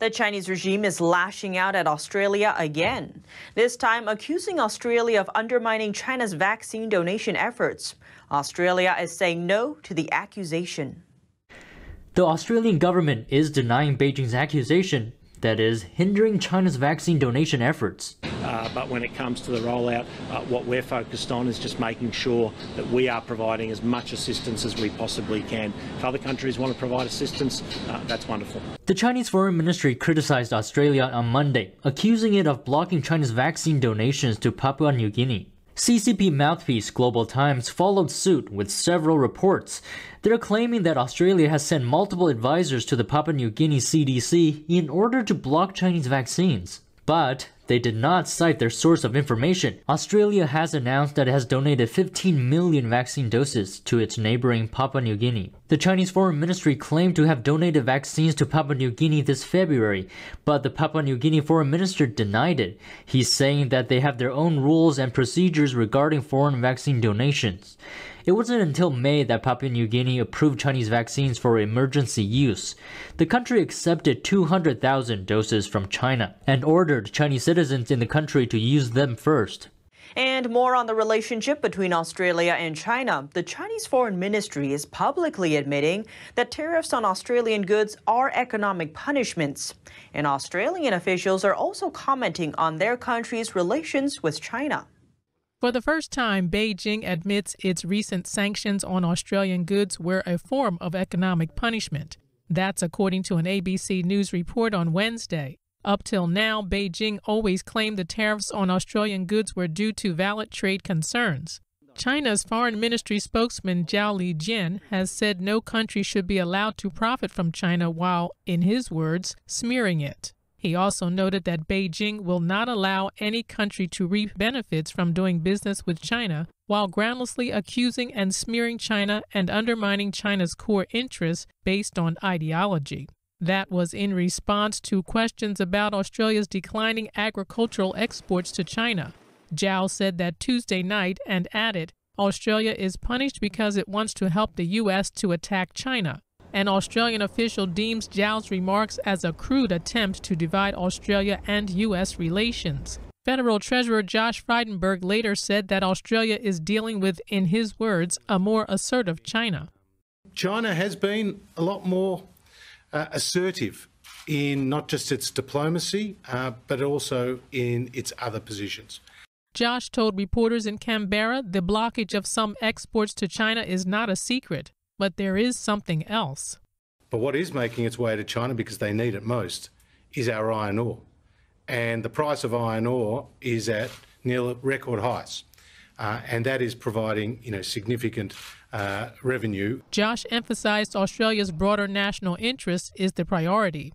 The Chinese regime is lashing out at Australia again, this time accusing Australia of undermining China's vaccine donation efforts. Australia is saying no to the accusation. The Australian government is denying Beijing's accusation, that is, hindering China's vaccine donation efforts. Uh, but when it comes to the rollout, uh, what we're focused on is just making sure that we are providing as much assistance as we possibly can. If other countries want to provide assistance, uh, that's wonderful. The Chinese Foreign Ministry criticized Australia on Monday, accusing it of blocking China's vaccine donations to Papua New Guinea. CCP mouthpiece Global Times followed suit with several reports. They're claiming that Australia has sent multiple advisors to the Papua New Guinea CDC in order to block Chinese vaccines. But they did not cite their source of information. Australia has announced that it has donated 15 million vaccine doses to its neighboring Papua New Guinea. The Chinese Foreign Ministry claimed to have donated vaccines to Papua New Guinea this February, but the Papua New Guinea Foreign Minister denied it. He's saying that they have their own rules and procedures regarding foreign vaccine donations. It wasn't until May that Papua New Guinea approved Chinese vaccines for emergency use. The country accepted 200,000 doses from China and ordered Chinese citizens in the country to use them first. And more on the relationship between Australia and China. The Chinese Foreign Ministry is publicly admitting that tariffs on Australian goods are economic punishments. And Australian officials are also commenting on their country's relations with China. For the first time, Beijing admits its recent sanctions on Australian goods were a form of economic punishment. That's according to an ABC News report on Wednesday. Up till now, Beijing always claimed the tariffs on Australian goods were due to valid trade concerns. China's foreign ministry spokesman Zhao Lijian has said no country should be allowed to profit from China while, in his words, smearing it. He also noted that Beijing will not allow any country to reap benefits from doing business with China, while groundlessly accusing and smearing China and undermining China's core interests based on ideology. That was in response to questions about Australia's declining agricultural exports to China. Zhao said that Tuesday night and added, Australia is punished because it wants to help the U.S. to attack China. An Australian official deems Zhao's remarks as a crude attempt to divide Australia and U.S. relations. Federal Treasurer Josh Frydenberg later said that Australia is dealing with, in his words, a more assertive China. China has been a lot more uh, assertive in not just its diplomacy, uh, but also in its other positions. Josh told reporters in Canberra the blockage of some exports to China is not a secret. But there is something else. But what is making its way to China because they need it most is our iron ore. And the price of iron ore is at near record highs. Uh, and that is providing you know, significant uh, revenue. Josh emphasized Australia's broader national interest is the priority.